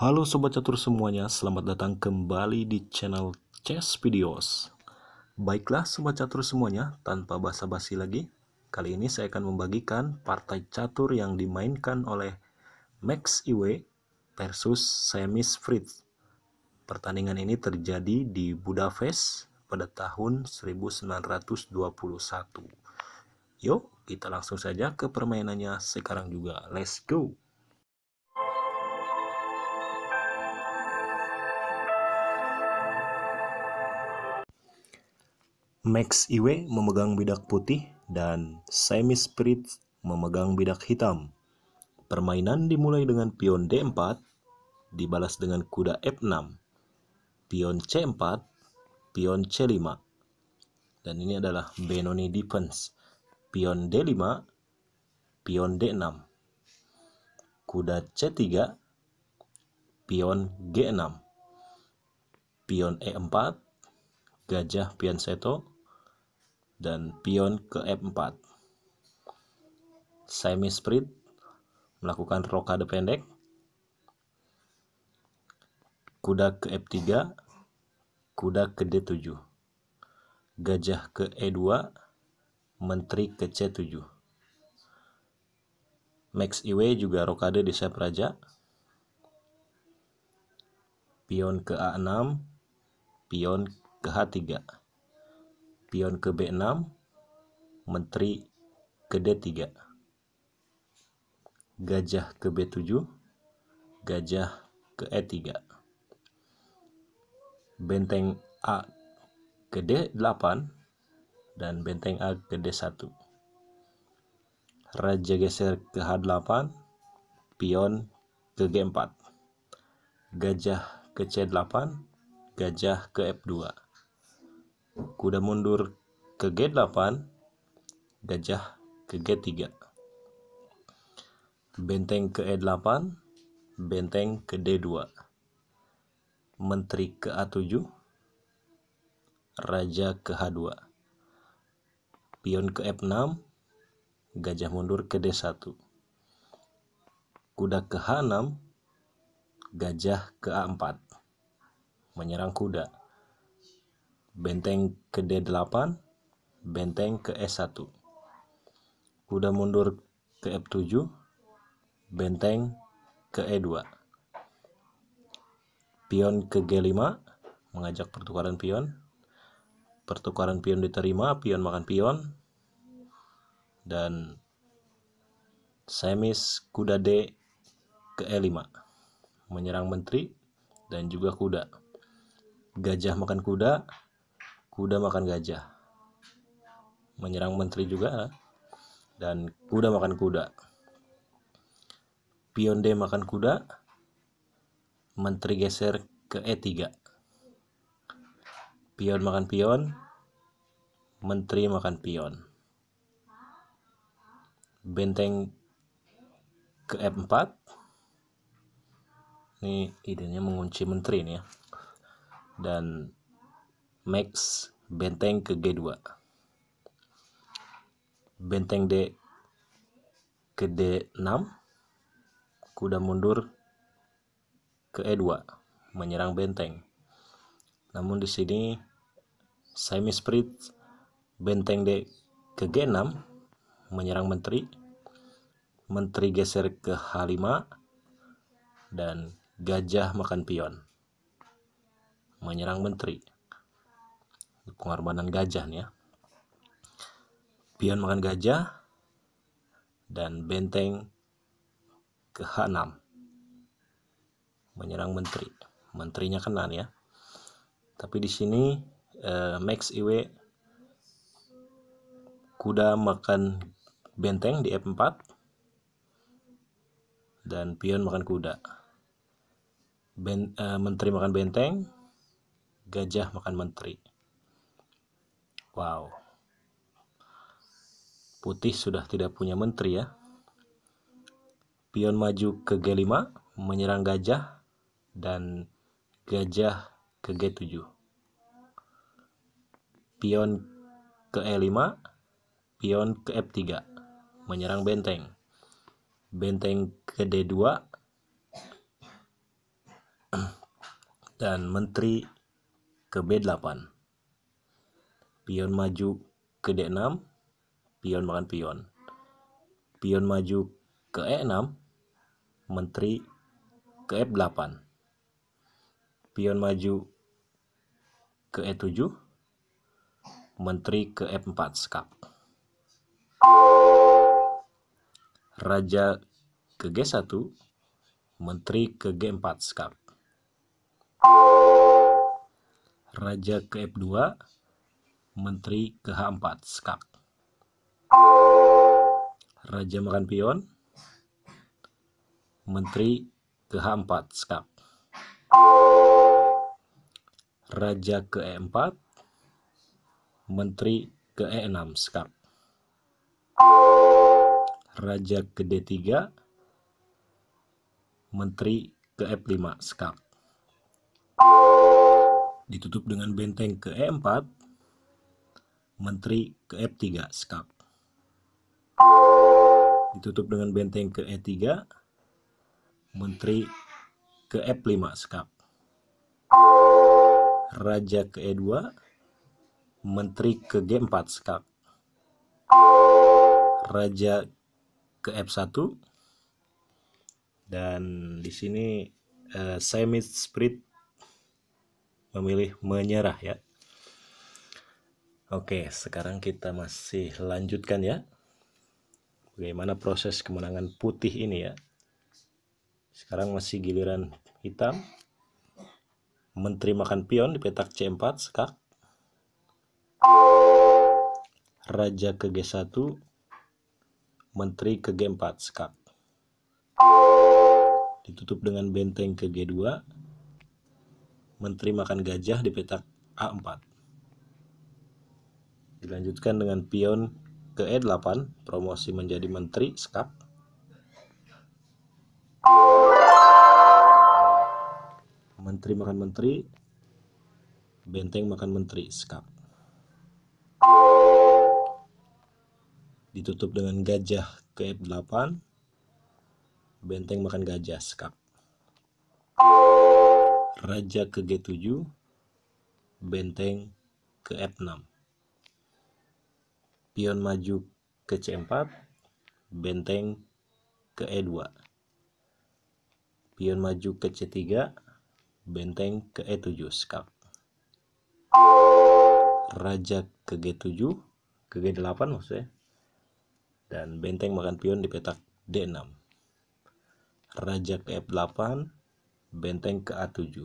Halo Sobat Catur semuanya, selamat datang kembali di channel Chess Videos. Baiklah Sobat Catur semuanya, tanpa basa-basi lagi, kali ini saya akan membagikan partai catur yang dimainkan oleh Max Iwe versus Semis Fritz. Pertandingan ini terjadi di Budapest pada tahun 1921. Yuk, kita langsung saja ke permainannya sekarang juga. Let's go! Max Iwe memegang bidak putih dan Semi Spirit memegang bidak hitam. Permainan dimulai dengan pion D4, dibalas dengan kuda F6, pion C4, pion C5. Dan ini adalah Benoni defense. Pion D5, pion D6. Kuda C3, pion G6. Pion E4, gajah pion seto, dan pion ke F4. Semi sprint melakukan rokade pendek. Kuda ke F3, kuda ke D7. Gajah ke E2, menteri ke C7. Max Iwe juga rokade di sayap raja. Pion ke A6, pion ke H3 pion ke B6, menteri ke D3. Gajah ke B7, gajah ke E3. Benteng A ke D8 dan benteng A ke D1. Raja geser ke H8, pion ke G4. Gajah ke C8, gajah ke F2 kuda mundur ke G8, gajah ke G3. Benteng ke E8, benteng ke D2. Menteri ke A7, raja ke H2. Pion ke F6, gajah mundur ke D1. Kuda ke H6, gajah ke A4. Menyerang kuda benteng ke D8, benteng ke S1. Kuda mundur ke F7, benteng ke E2. Pion ke G5, mengajak pertukaran pion. Pertukaran pion diterima, pion makan pion. Dan semis kuda D ke E5. Menyerang menteri dan juga kuda. Gajah makan kuda, kuda makan gajah menyerang menteri juga dan kuda makan kuda pion D makan kuda menteri geser ke E3 pion makan pion menteri makan pion benteng ke F4 e ini idenya mengunci menteri nih ya dan Max benteng ke G2 benteng D ke D6 kuda mundur ke E2 menyerang benteng namun di sini semi spirit benteng D ke G6 menyerang menteri menteri geser ke H5 dan gajah makan pion menyerang menteri pengorbanan gajah nih ya. Pion makan gajah dan benteng ke-6 h menyerang menteri. Menterinya kena nih ya. Tapi di sini eh, Max Iwe kuda makan benteng di F4 dan pion makan kuda. Ben, eh, menteri makan benteng, gajah makan menteri. Wow. Putih sudah tidak punya menteri ya. Pion maju ke G5, menyerang gajah, dan gajah ke G7. Pion ke E5, pion ke F3, menyerang benteng. Benteng ke D2, dan menteri ke B8. Pion maju ke D6, pion makan pion. Pion maju ke E6, menteri ke F8. Pion maju ke E7, menteri ke F4 skak. Raja ke G1, menteri ke G4 skak. Raja ke F2, Menteri ke 4 Skak Raja makan pion Menteri ke-4 Skak. Raja 4 Skak Raja ke 4 Menteri ke 6 Skak Raja ke D3 Menteri ke F5 Skak ditutup dengan benteng ke E4 menteri ke F3 e skak ditutup dengan benteng ke E3 menteri ke F5 e skak raja ke E2 menteri ke G4 skak raja ke F1 e dan di sini uh, eh, semi Spirit memilih menyerah ya Oke, sekarang kita masih lanjutkan ya. Bagaimana proses kemenangan putih ini ya. Sekarang masih giliran hitam. Menteri makan pion di petak C4 sekak. Raja ke G1. Menteri ke G4 sekak. Ditutup dengan benteng ke G2. Menteri makan gajah di petak A4. Dilanjutkan dengan pion ke E8, promosi menjadi menteri skap. Menteri makan menteri, benteng makan menteri skap. Ditutup dengan gajah ke e 8 benteng makan gajah skap. Raja ke G7, benteng ke F6 pion maju ke C4 benteng ke E2 pion maju ke C3 benteng ke E7 skak raja ke G7 ke G8 maksudnya dan benteng makan pion di petak D6 raja ke F8 benteng ke A7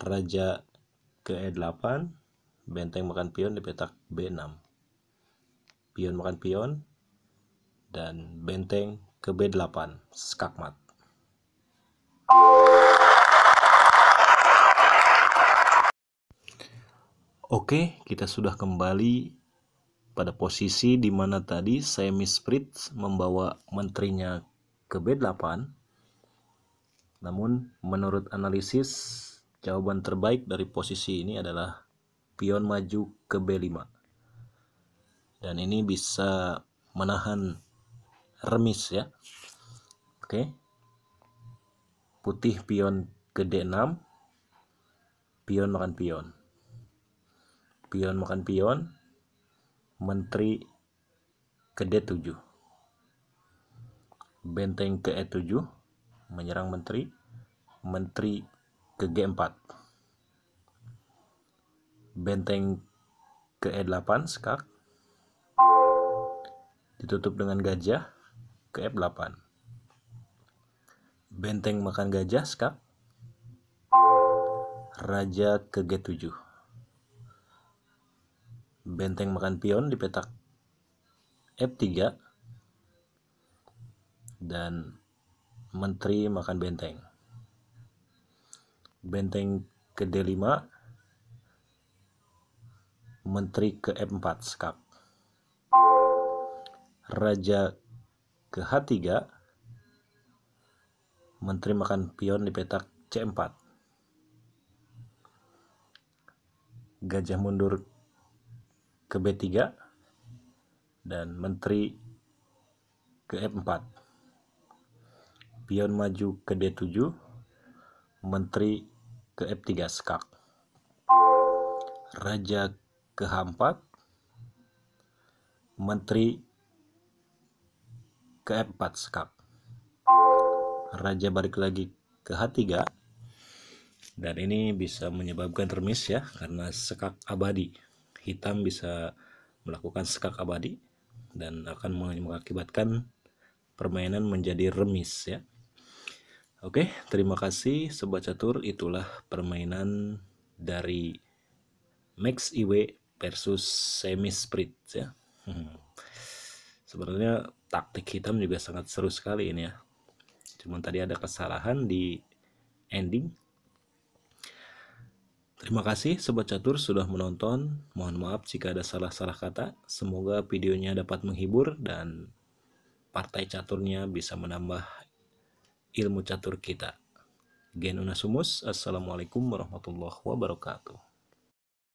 raja ke E8 benteng makan pion di petak B6 pion makan pion dan benteng ke B8 skakmat Oke, kita sudah kembali pada posisi di mana tadi semi misprit membawa menterinya ke B8. Namun menurut analisis jawaban terbaik dari posisi ini adalah pion maju ke B5 dan ini bisa menahan remis ya oke okay. putih pion ke d6 pion makan pion pion makan pion menteri ke d7 benteng ke e7 menyerang menteri menteri ke g4 benteng ke e8 skak ditutup dengan gajah ke F8 benteng makan gajah skap. raja ke G7 benteng makan pion di petak F3 dan menteri makan benteng benteng ke D5 menteri ke F4 skap. Raja ke-H3 menteri makan pion di petak C4 gajah mundur ke B3 dan menteri ke F4 e pion maju ke D7 menteri ke F3 e skak raja ke H4 menteri ke F4 skak. Raja balik lagi ke H3. Dan ini bisa menyebabkan remis ya, karena sekak abadi. Hitam bisa melakukan sekak abadi dan akan mengakibatkan permainan menjadi remis ya. Oke, terima kasih Sobat Catur. Itulah permainan dari Max Iwe versus Semi Sprit ya. Hmm. Sebenarnya taktik hitam juga sangat seru sekali ini ya cuman tadi ada kesalahan di ending Terima kasih Sobat Catur sudah menonton. Mohon maaf jika ada salah-salah kata. Semoga videonya dapat menghibur dan partai caturnya bisa menambah ilmu catur kita. Gen sumus, Assalamualaikum warahmatullahi wabarakatuh.